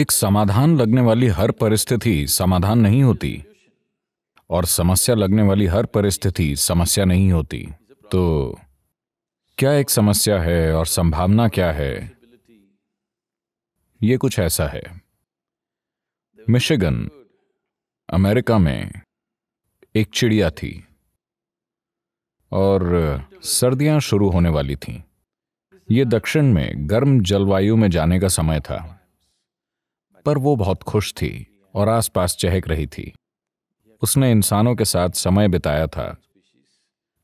एक समाधान लगने वाली हर परिस्थिति समाधान नहीं होती और समस्या लगने वाली हर परिस्थिति समस्या नहीं होती तो क्या एक समस्या है और संभावना क्या है ये कुछ ऐसा है मिशिगन अमेरिका में एक चिड़िया थी और सर्दियां शुरू होने वाली थीं। ये दक्षिण में गर्म जलवायु में जाने का समय था पर वो बहुत खुश थी और आसपास चहक रही थी उसने इंसानों के साथ समय बिताया था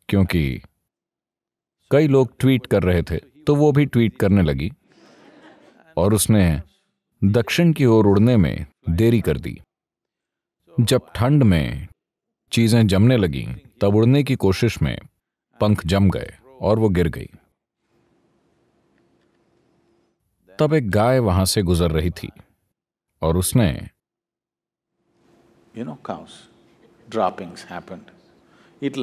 क्योंकि कई लोग ट्वीट कर रहे थे तो वो भी ट्वीट करने लगी और उसने दक्षिण की ओर उड़ने में देरी कर दी जब ठंड में चीजें जमने लगीं तब उड़ने की कोशिश में पंख जम गए और वो गिर गई तब एक गाय वहां से गुजर रही थी और उसने you know cow's droppings happened it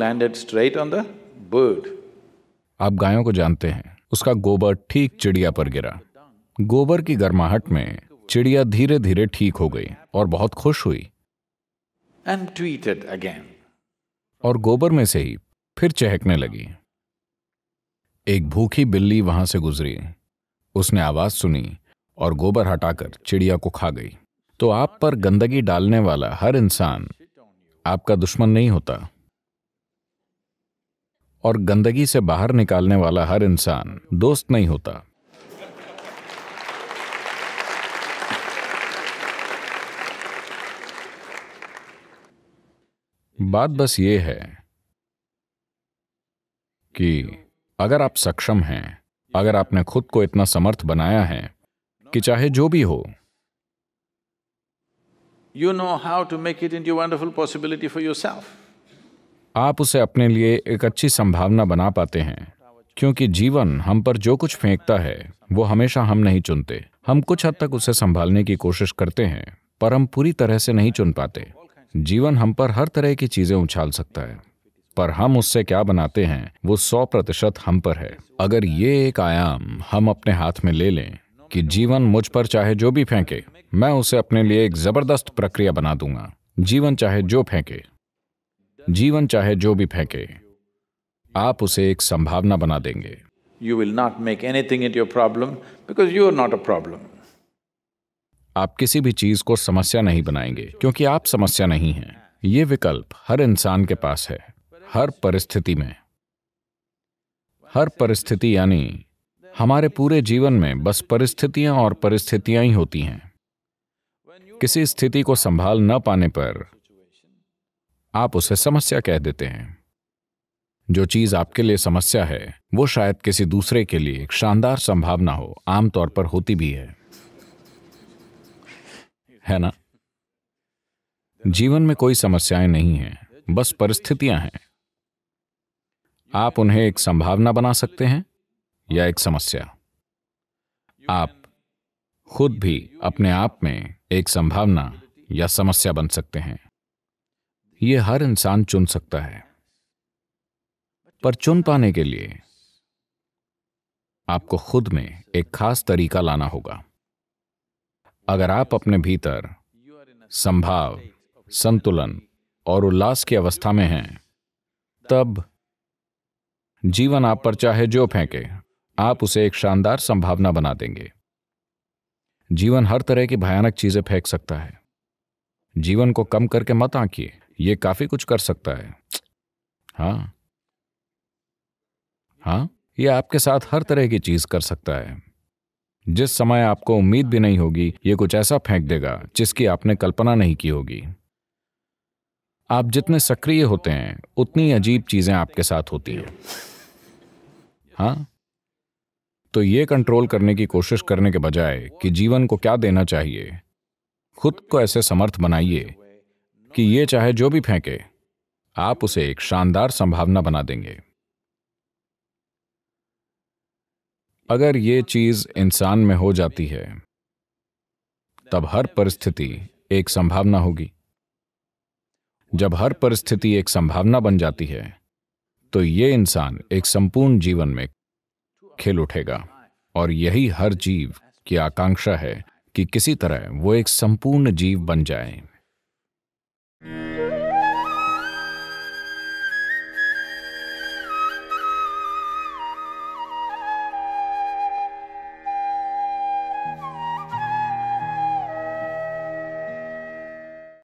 आप गायों को जानते हैं उसका गोबर ठीक चिड़िया पर गिरा गोबर की गर्माहट में चिड़िया धीरे धीरे ठीक हो गई और बहुत खुश हुई एंड ट्वीटेड अगेन और गोबर में से ही फिर चहकने लगी एक भूखी बिल्ली वहां से गुजरी उसने आवाज सुनी और गोबर हटाकर चिड़िया को खा गई तो आप पर गंदगी डालने वाला हर इंसान आपका दुश्मन नहीं होता और गंदगी से बाहर निकालने वाला हर इंसान दोस्त नहीं होता बात बस ये है कि अगर आप सक्षम हैं अगर आपने खुद को इतना समर्थ बनाया है कि चाहे जो भी हो you know how to make it in wonderful possibility for self आप उसे अपने लिए एक अच्छी संभावना बना पाते हैं क्योंकि जीवन हम पर जो कुछ फेंकता है वो हमेशा हम नहीं चुनते हम कुछ हद तक उसे संभालने की कोशिश करते हैं पर हम पूरी तरह से नहीं चुन पाते जीवन हम पर हर तरह की चीजें उछाल सकता है पर हम उससे क्या बनाते हैं वो सौ प्रतिशत हम पर है अगर ये एक आयाम हम अपने हाथ में ले लें कि जीवन मुझ पर चाहे जो भी फेंके मैं उसे अपने लिए एक जबरदस्त प्रक्रिया बना दूंगा जीवन चाहे जो फेंके जीवन चाहे जो भी फेंके आप उसे एक संभावना बना देंगे you will not make anything it your problem because you are not a problem आप किसी भी चीज को समस्या नहीं बनाएंगे क्योंकि आप समस्या नहीं हैं ये विकल्प हर इंसान के पास है हर परिस्थिति में हर परिस्थिति यानी हमारे पूरे जीवन में बस परिस्थितियां और परिस्थितियां ही होती हैं किसी स्थिति को संभाल न पाने पर आप उसे समस्या कह देते हैं जो चीज आपके लिए समस्या है वो शायद किसी दूसरे के लिए एक शानदार संभावना हो आमतौर पर होती भी है है ना जीवन में कोई समस्याएं नहीं है बस परिस्थितियां हैं आप उन्हें एक संभावना बना सकते हैं या एक समस्या आप खुद भी अपने आप में एक संभावना या समस्या बन सकते हैं यह हर इंसान चुन सकता है पर चुन पाने के लिए आपको खुद में एक खास तरीका लाना होगा अगर आप अपने भीतर संभाव संतुलन और उल्लास की अवस्था में हैं तब जीवन आप पर चाहे जो फेंके आप उसे एक शानदार संभावना बना देंगे जीवन हर तरह की भयानक चीजें फेंक सकता है जीवन को कम करके मत आंकिए ये काफी कुछ कर सकता है हाँ हाँ ये आपके साथ हर तरह की चीज कर सकता है जिस समय आपको उम्मीद भी नहीं होगी ये कुछ ऐसा फेंक देगा जिसकी आपने कल्पना नहीं की होगी आप जितने सक्रिय होते हैं उतनी अजीब चीजें आपके साथ होती हैं हाँ तो ये कंट्रोल करने की कोशिश करने के बजाय कि जीवन को क्या देना चाहिए खुद को ऐसे समर्थ बनाइए कि ये चाहे जो भी फेंके आप उसे एक शानदार संभावना बना देंगे अगर ये चीज इंसान में हो जाती है तब हर परिस्थिति एक संभावना होगी जब हर परिस्थिति एक संभावना बन जाती है तो ये इंसान एक संपूर्ण जीवन में खिल उठेगा और यही हर जीव की आकांक्षा है कि किसी तरह वो एक संपूर्ण जीव बन जाए